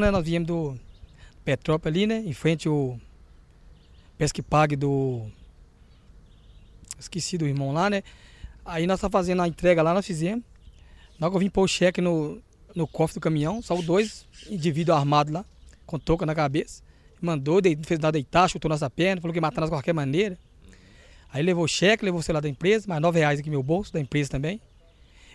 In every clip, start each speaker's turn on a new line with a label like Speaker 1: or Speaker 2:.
Speaker 1: né? Nós viemos do Petrópolis ali, né? Em frente ao Pesque Pague do. Esqueci do irmão lá, né? Aí nós tá fazendo a entrega lá, nós fizemos. Na hora que eu vim pôr o cheque no, no cofre do caminhão, só os dois indivíduos armados lá, com touca na cabeça. Mandou, de, fez nada deitar, chutou nossa perna, falou que ia matar nós de qualquer maneira. Aí levou o cheque, levou o celular da empresa, mais nove reais aqui no meu bolso, da empresa também.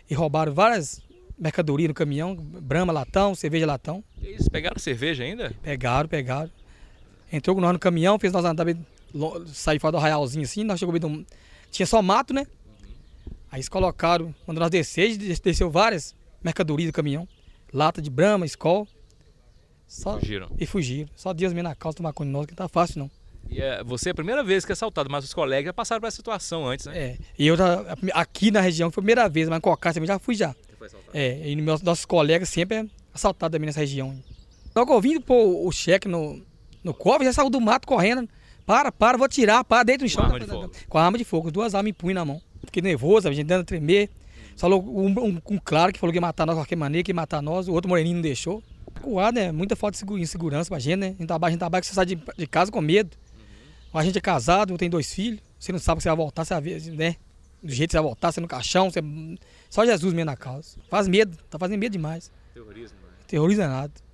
Speaker 1: E roubaram várias mercadorias no caminhão, brama, latão, cerveja, latão. Pegaram cerveja ainda? Pegaram, pegaram. Entrou com nós no caminhão, fez nós andar bem, sair fora do arraialzinho assim, nós chegou bem do... Tinha só mato, né? Aí eles colocaram, quando nós descer, desceu várias mercadorias do caminhão. Lata de brama, escol. Só... E fugiram. E fugiram. Só dias mesmo na calça tomar conta de nós, que não tá fácil não. E é, você é a primeira vez que é assaltado, mas os colegas já passaram por essa situação antes, né? É. E eu já, aqui na região foi a primeira vez, mas em Cocá também já fui já. Você foi assaltado? É, e meus, nossos colegas sempre assaltado também nessa região. Logo ouvindo pôr o cheque no, no cofre, já saiu do mato correndo. Para, para, vou tirar, para, dentro do chão. Com a arma de fogo. Com a arma de fogo, duas armas em punho na mão. Fiquei nervoso, a gente dando a tremer. Falou um, um, um, claro que falou que ia matar nós de qualquer maneira, que ia matar nós, o outro moreninho não deixou. Coado, né? Muita falta de insegurança pra gente, né? A gente trabalha, que você sai de, de casa com medo. Uhum. A gente é casado, tem dois filhos, você não sabe que vai voltar, você vai, né? Do jeito que você vai voltar, você é no caixão, você... só Jesus mesmo na causa. Faz medo, tá fazendo medo demais. Terrorismo. Né? Terrorismo é nada.